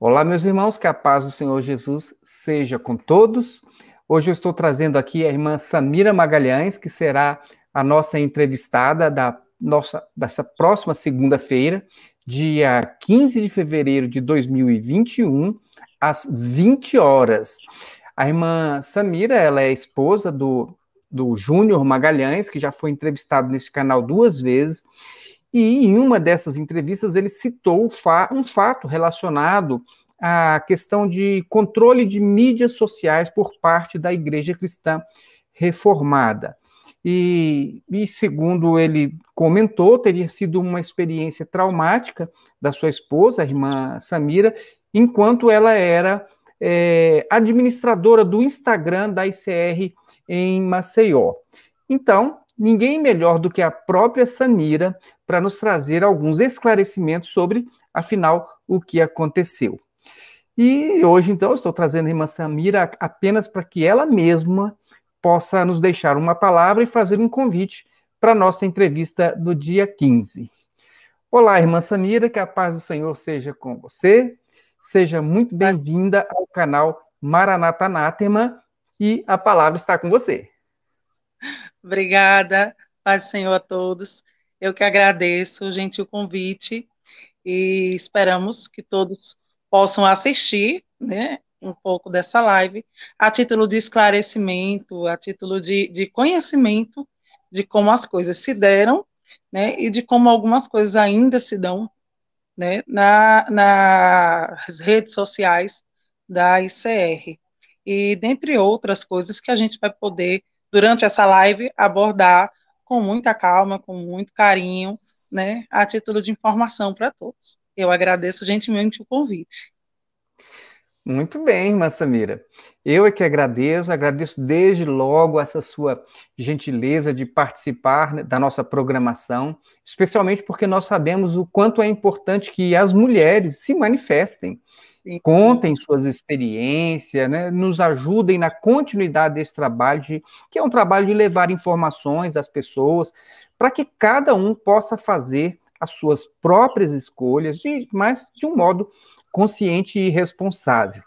Olá, meus irmãos, que a paz do Senhor Jesus seja com todos. Hoje eu estou trazendo aqui a irmã Samira Magalhães, que será a nossa entrevistada da nossa dessa próxima segunda-feira, dia 15 de fevereiro de 2021, às 20 horas. A irmã Samira, ela é esposa do, do Júnior Magalhães, que já foi entrevistado nesse canal duas vezes, e em uma dessas entrevistas ele citou um fato relacionado à questão de controle de mídias sociais por parte da Igreja Cristã Reformada. E, e, segundo ele comentou, teria sido uma experiência traumática da sua esposa, a irmã Samira, enquanto ela era é, administradora do Instagram da ICR em Maceió. Então, ninguém melhor do que a própria Samira para nos trazer alguns esclarecimentos sobre, afinal, o que aconteceu. E hoje, então, eu estou trazendo a irmã Samira apenas para que ela mesma possa nos deixar uma palavra e fazer um convite para a nossa entrevista do dia 15. Olá, irmã Samira, que a paz do Senhor seja com você. Seja muito bem-vinda ao canal Maranatha Anátema e a palavra está com você. Obrigada, Paz do Senhor a todos. Eu que agradeço gente, o convite e esperamos que todos possam assistir né, um pouco dessa live, a título de esclarecimento, a título de, de conhecimento de como as coisas se deram né, e de como algumas coisas ainda se dão né, na, nas redes sociais da ICR. E dentre outras coisas que a gente vai poder durante essa live, abordar com muita calma, com muito carinho, né, a título de informação para todos. Eu agradeço gentilmente o convite. Muito bem, irmã Samira. Eu é que agradeço, agradeço desde logo essa sua gentileza de participar né, da nossa programação, especialmente porque nós sabemos o quanto é importante que as mulheres se manifestem, Sim. contem suas experiências, né, nos ajudem na continuidade desse trabalho, de, que é um trabalho de levar informações às pessoas, para que cada um possa fazer as suas próprias escolhas, de, mas de um modo consciente e responsável.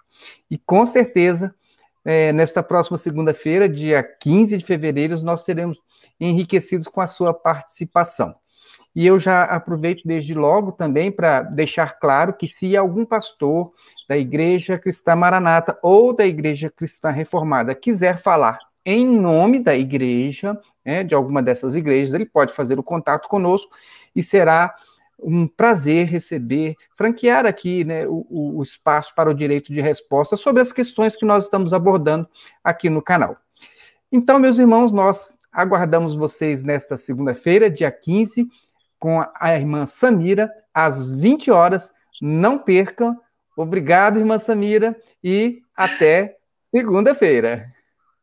E com certeza, é, nesta próxima segunda-feira, dia 15 de fevereiro, nós seremos enriquecidos com a sua participação. E eu já aproveito desde logo também para deixar claro que se algum pastor da Igreja Cristã Maranata ou da Igreja Cristã Reformada quiser falar em nome da igreja, né, de alguma dessas igrejas, ele pode fazer o contato conosco e será um prazer receber, franquear aqui né, o, o, espaço para o direito de resposta sobre as questões que nós estamos abordando aqui no canal. Então, meus irmãos, nós aguardamos vocês nesta segunda-feira, dia 15, com a irmã Samira, às 20 horas. Não percam. Obrigado, irmã Samira, e até segunda-feira.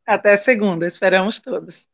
Até segunda, esperamos todos.